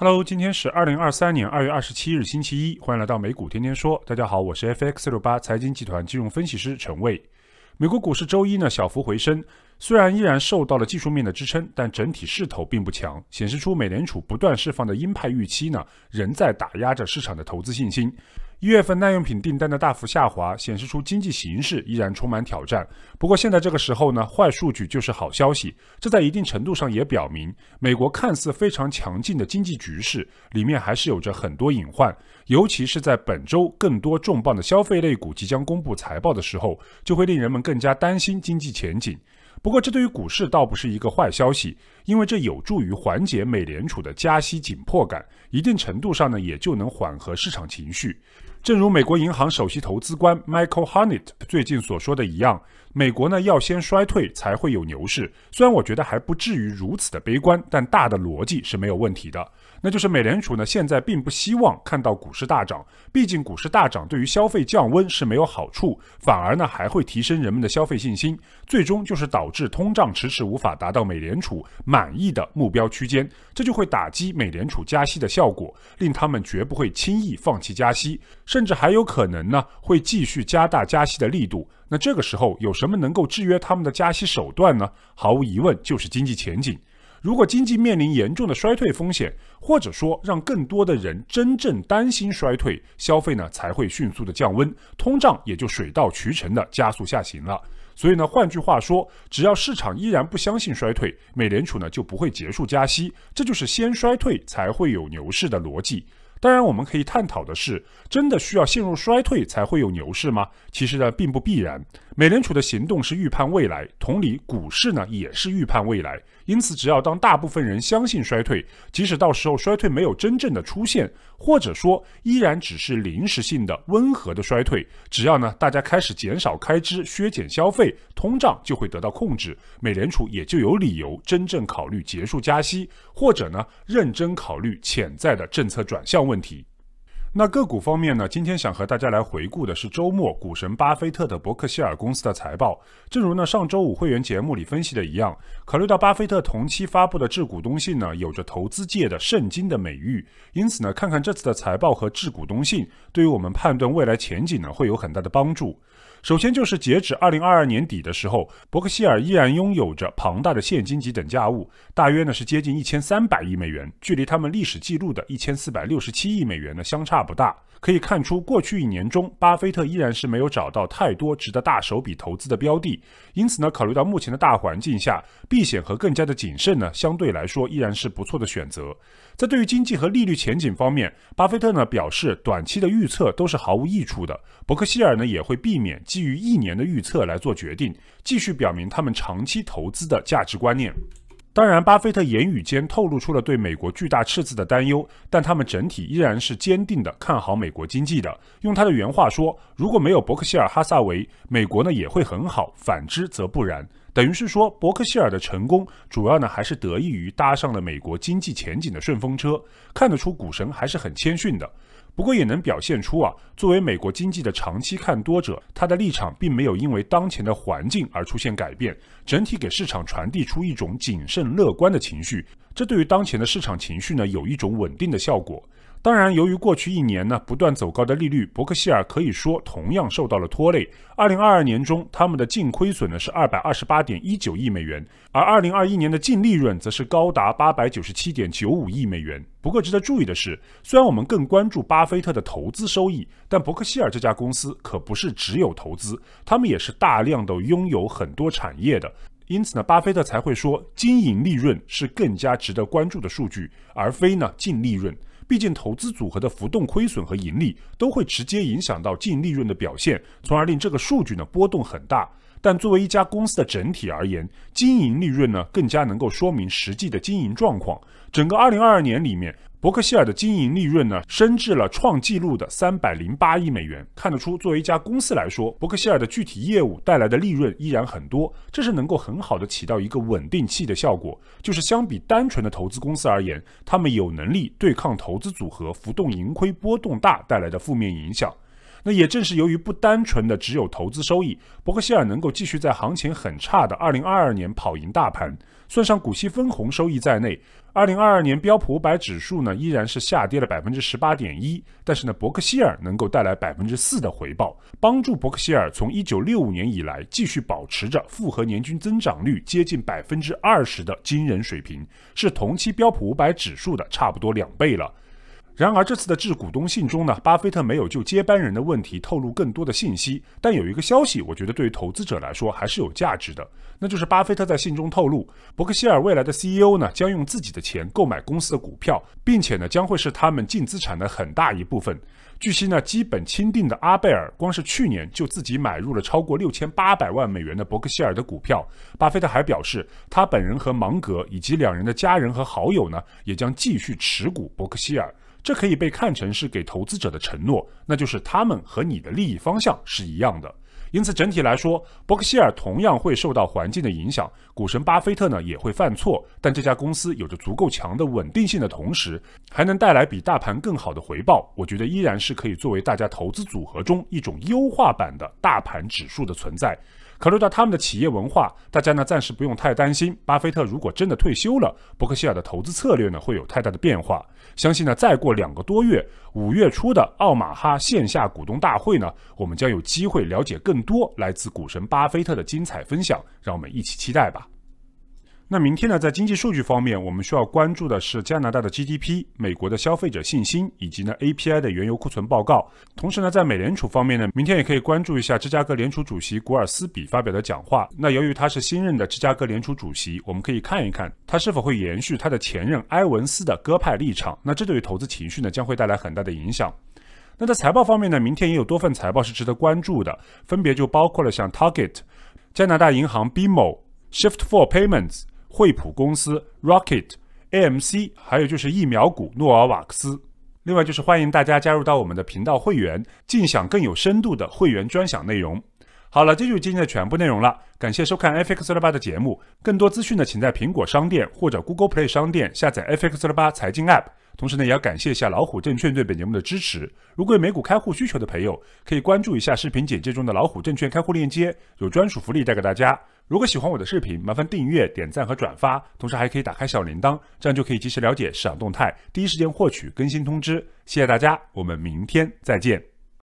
Hello，今天是二零二三年二月二十七日，星期一，欢迎来到美股天天说。大家好，我是 FX 六八财经集团金融分析师陈卫。美国股市周一呢小幅回升，虽然依然受到了技术面的支撑，但整体势头并不强，显示出美联储不断释放的鹰派预期呢仍在打压着市场的投资信心。一月份耐用品订单的大幅下滑，显示出经济形势依然充满挑战。不过现在这个时候呢，坏数据就是好消息。这在一定程度上也表明，美国看似非常强劲的经济局势里面还是有着很多隐患。尤其是在本周更多重磅的消费类股即将公布财报的时候，就会令人们更加担心经济前景。不过这对于股市倒不是一个坏消息，因为这有助于缓解美联储的加息紧迫感，一定程度上呢也就能缓和市场情绪。正如美国银行首席投资官 Michael h o r n e t 最近所说的一样。美国呢要先衰退才会有牛市，虽然我觉得还不至于如此的悲观，但大的逻辑是没有问题的。那就是美联储呢现在并不希望看到股市大涨，毕竟股市大涨对于消费降温是没有好处，反而呢还会提升人们的消费信心，最终就是导致通胀迟迟无法达到美联储满意的目标区间，这就会打击美联储加息的效果，令他们绝不会轻易放弃加息，甚至还有可能呢会继续加大加息的力度。那这个时候有什么能够制约他们的加息手段呢？毫无疑问，就是经济前景。如果经济面临严重的衰退风险，或者说让更多的人真正担心衰退，消费呢才会迅速的降温，通胀也就水到渠成的加速下行了。所以呢，换句话说，只要市场依然不相信衰退，美联储呢就不会结束加息。这就是先衰退才会有牛市的逻辑。当然，我们可以探讨的是，真的需要陷入衰退才会有牛市吗？其实呢，并不必然。美联储的行动是预判未来，同理，股市呢也是预判未来。因此，只要当大部分人相信衰退，即使到时候衰退没有真正的出现，或者说依然只是临时性的温和的衰退，只要呢大家开始减少开支、削减消费。通胀就会得到控制，美联储也就有理由真正考虑结束加息，或者呢认真考虑潜在的政策转向问题。那个股方面呢，今天想和大家来回顾的是周末股神巴菲特的伯克希尔公司的财报。正如呢上周五会员节目里分析的一样，考虑到巴菲特同期发布的致股东信呢有着投资界的圣经的美誉，因此呢看看这次的财报和致股东信，对于我们判断未来前景呢会有很大的帮助。首先就是截止二零二二年底的时候，伯克希尔依然拥有着庞大的现金及等价物，大约呢是接近一千三百亿美元，距离他们历史记录的一千四百六十七亿美元呢相差不大。可以看出，过去一年中，巴菲特依然是没有找到太多值得大手笔投资的标的。因此呢，考虑到目前的大环境下，避险和更加的谨慎呢，相对来说依然是不错的选择。在对于经济和利率前景方面，巴菲特呢表示，短期的预测都是毫无益处的。伯克希尔呢也会避免。基于一年的预测来做决定，继续表明他们长期投资的价值观念。当然，巴菲特言语间透露出了对美国巨大赤字的担忧，但他们整体依然是坚定的看好美国经济的。用他的原话说：“如果没有伯克希尔哈萨维，美国呢也会很好，反之则不然。”等于是说，伯克希尔的成功主要呢还是得益于搭上了美国经济前景的顺风车。看得出，股神还是很谦逊的。不过也能表现出啊，作为美国经济的长期看多者，他的立场并没有因为当前的环境而出现改变，整体给市场传递出一种谨慎乐观的情绪，这对于当前的市场情绪呢，有一种稳定的效果。当然，由于过去一年呢不断走高的利率，伯克希尔可以说同样受到了拖累。二零二二年中，他们的净亏损呢是二百二十八点一九亿美元，而二零二一年的净利润则是高达八百九十七点九五亿美元。不过，值得注意的是，虽然我们更关注巴菲特的投资收益，但伯克希尔这家公司可不是只有投资，他们也是大量的拥有很多产业的。因此呢，巴菲特才会说，经营利润是更加值得关注的数据，而非呢净利润。毕竟，投资组合的浮动亏损和盈利都会直接影响到净利润的表现，从而令这个数据呢波动很大。但作为一家公司的整体而言，经营利润呢更加能够说明实际的经营状况。整个二零二二年里面，伯克希尔的经营利润呢升至了创纪录的三百零八亿美元。看得出，作为一家公司来说，伯克希尔的具体业务带来的利润依然很多，这是能够很好的起到一个稳定器的效果。就是相比单纯的投资公司而言，他们有能力对抗投资组合浮动盈亏波动大带来的负面影响。那也正是由于不单纯的只有投资收益，伯克希尔能够继续在行情很差的2022年跑赢大盘。算上股息分红收益在内，2022年标普500指数呢依然是下跌了百分之十八点一，但是呢，伯克希尔能够带来百分之四的回报，帮助伯克希尔从1965年以来继续保持着复合年均增长率接近百分之二十的惊人水平，是同期标普500指数的差不多两倍了。然而，这次的致股东信中呢，巴菲特没有就接班人的问题透露更多的信息。但有一个消息，我觉得对于投资者来说还是有价值的，那就是巴菲特在信中透露，伯克希尔未来的 CEO 呢，将用自己的钱购买公司的股票，并且呢，将会是他们净资产的很大一部分。据悉呢，基本钦定的阿贝尔，光是去年就自己买入了超过六千八百万美元的伯克希尔的股票。巴菲特还表示，他本人和芒格以及两人的家人和好友呢，也将继续持股伯克希尔。这可以被看成是给投资者的承诺，那就是他们和你的利益方向是一样的。因此，整体来说，伯克希尔同样会受到环境的影响，股神巴菲特呢也会犯错，但这家公司有着足够强的稳定性的同时，还能带来比大盘更好的回报。我觉得依然是可以作为大家投资组合中一种优化版的大盘指数的存在。考虑到他们的企业文化，大家呢暂时不用太担心。巴菲特如果真的退休了，伯克希尔的投资策略呢会有太大的变化。相信呢再过两个多月，五月初的奥马哈线下股东大会呢，我们将有机会了解更多来自股神巴菲特的精彩分享。让我们一起期待吧。那明天呢，在经济数据方面，我们需要关注的是加拿大的 GDP、美国的消费者信心，以及呢 API 的原油库存报告。同时呢，在美联储方面呢，明天也可以关注一下芝加哥联储主席古尔斯比发表的讲话。那由于他是新任的芝加哥联储主席，我们可以看一看他是否会延续他的前任埃文斯的鸽派立场。那这对于投资情绪呢，将会带来很大的影响。那在财报方面呢，明天也有多份财报是值得关注的，分别就包括了像 Target、加拿大银行 BMO、Shift4 Payments。惠普公司、Rocket、AMC，还有就是疫苗股诺尔瓦克斯。另外就是欢迎大家加入到我们的频道会员，尽享更有深度的会员专享内容。好了，这就是今天的全部内容了。感谢收看 FX 八的节目，更多资讯呢，请在苹果商店或者 Google Play 商店下载 FX 八财经 App。同时呢，也要感谢一下老虎证券对本节目的支持。如果有美股开户需求的朋友，可以关注一下视频简介中的老虎证券开户链接，有专属福利带给大家。如果喜欢我的视频，麻烦订阅、点赞和转发，同时还可以打开小铃铛，这样就可以及时了解市场动态，第一时间获取更新通知。谢谢大家，我们明天再见。